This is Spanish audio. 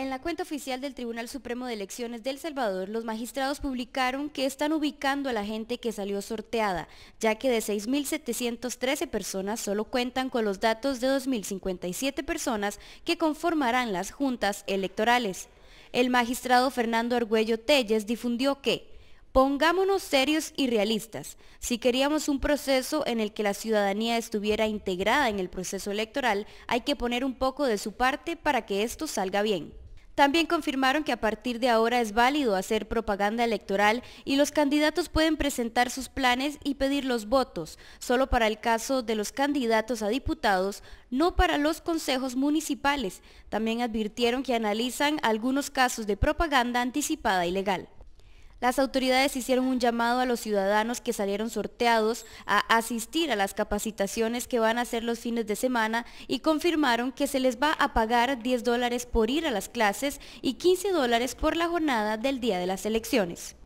En la cuenta oficial del Tribunal Supremo de Elecciones del Salvador, los magistrados publicaron que están ubicando a la gente que salió sorteada, ya que de 6.713 personas solo cuentan con los datos de 2.057 personas que conformarán las juntas electorales. El magistrado Fernando Argüello Telles difundió que Pongámonos serios y realistas. Si queríamos un proceso en el que la ciudadanía estuviera integrada en el proceso electoral, hay que poner un poco de su parte para que esto salga bien. También confirmaron que a partir de ahora es válido hacer propaganda electoral y los candidatos pueden presentar sus planes y pedir los votos, solo para el caso de los candidatos a diputados, no para los consejos municipales. También advirtieron que analizan algunos casos de propaganda anticipada ilegal. Las autoridades hicieron un llamado a los ciudadanos que salieron sorteados a asistir a las capacitaciones que van a hacer los fines de semana y confirmaron que se les va a pagar 10 dólares por ir a las clases y 15 dólares por la jornada del día de las elecciones.